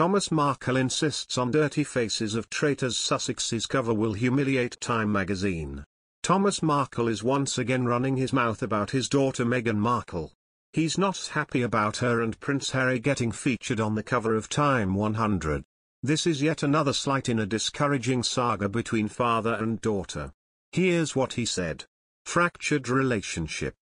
Thomas Markle insists on dirty faces of traitors Sussex's cover will humiliate Time magazine. Thomas Markle is once again running his mouth about his daughter Meghan Markle. He's not happy about her and Prince Harry getting featured on the cover of Time 100. This is yet another slight in a discouraging saga between father and daughter. Here's what he said. Fractured relationship.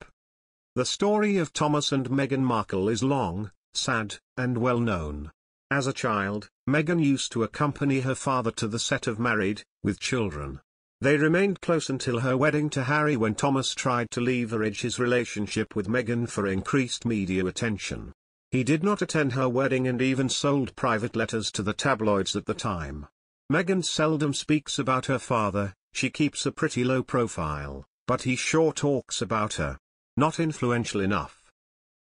The story of Thomas and Meghan Markle is long, sad, and well known. As a child, Meghan used to accompany her father to the set of Married, with Children. They remained close until her wedding to Harry when Thomas tried to leverage his relationship with Meghan for increased media attention. He did not attend her wedding and even sold private letters to the tabloids at the time. Meghan seldom speaks about her father, she keeps a pretty low profile, but he sure talks about her. Not influential enough.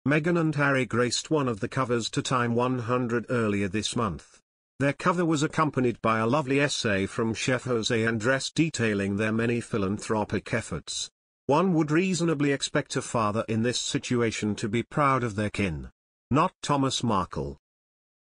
Meghan and Harry graced one of the covers to Time 100 earlier this month. Their cover was accompanied by a lovely essay from chef Jose Andres detailing their many philanthropic efforts. One would reasonably expect a father in this situation to be proud of their kin. Not Thomas Markle.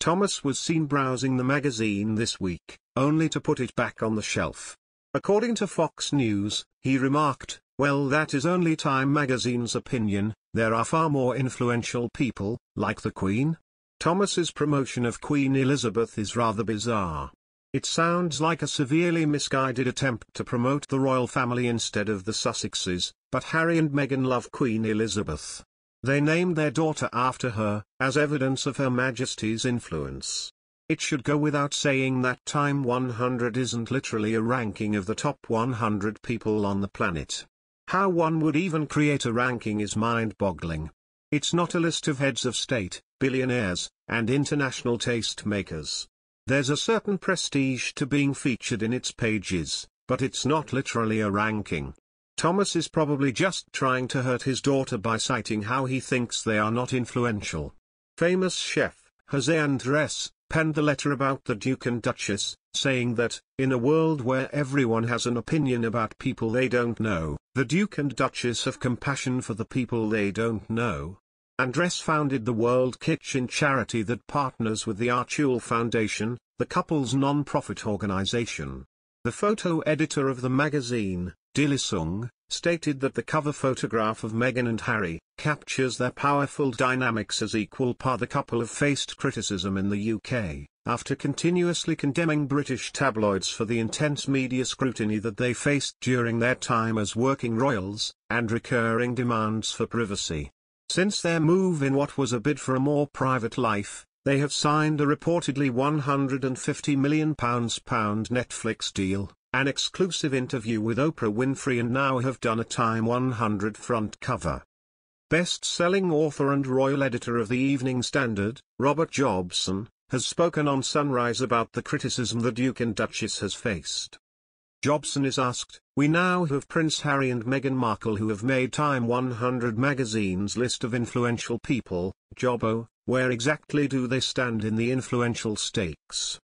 Thomas was seen browsing the magazine this week, only to put it back on the shelf. According to Fox News, he remarked, well that is only Time magazine's opinion, there are far more influential people, like the Queen. Thomas's promotion of Queen Elizabeth is rather bizarre. It sounds like a severely misguided attempt to promote the royal family instead of the Sussexes, but Harry and Meghan love Queen Elizabeth. They named their daughter after her, as evidence of Her Majesty's influence. It should go without saying that Time 100 isn't literally a ranking of the top 100 people on the planet. How one would even create a ranking is mind-boggling. It's not a list of heads of state, billionaires, and international taste makers. There's a certain prestige to being featured in its pages, but it's not literally a ranking. Thomas is probably just trying to hurt his daughter by citing how he thinks they are not influential. Famous chef, Jose Andres, penned the letter about the Duke and Duchess, saying that, in a world where everyone has an opinion about people they don't know, the Duke and Duchess have compassion for the people they don't know. Andress founded the World Kitchen charity that partners with the Archule Foundation, the couple's non-profit organization. The photo editor of the magazine, Dilisung, stated that the cover photograph of Meghan and Harry captures their powerful dynamics as equal par. The couple have faced criticism in the UK after continuously condemning British tabloids for the intense media scrutiny that they faced during their time as working royals, and recurring demands for privacy. Since their move in what was a bid for a more private life, they have signed a reportedly £150 million Netflix deal, an exclusive interview with Oprah Winfrey and now have done a Time 100 front cover. Best-selling author and royal editor of the Evening Standard, Robert Jobson, has spoken on Sunrise about the criticism the Duke and Duchess has faced. Jobson is asked, We now have Prince Harry and Meghan Markle who have made Time 100 magazine's list of influential people, Jobbo, where exactly do they stand in the influential stakes?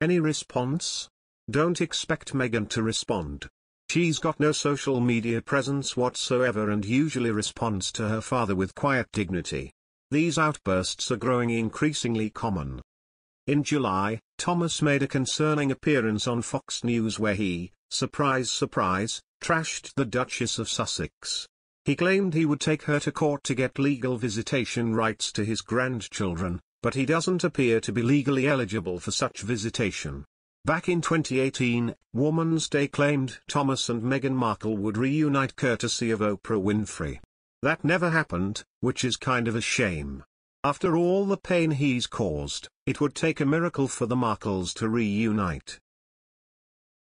Any response? Don't expect Megan to respond. She's got no social media presence whatsoever and usually responds to her father with quiet dignity. These outbursts are growing increasingly common. In July, Thomas made a concerning appearance on Fox News where he, surprise surprise, trashed the Duchess of Sussex. He claimed he would take her to court to get legal visitation rights to his grandchildren, but he doesn't appear to be legally eligible for such visitation. Back in 2018, Woman's Day claimed Thomas and Meghan Markle would reunite courtesy of Oprah Winfrey. That never happened, which is kind of a shame. After all the pain he's caused, it would take a miracle for the Markles to reunite.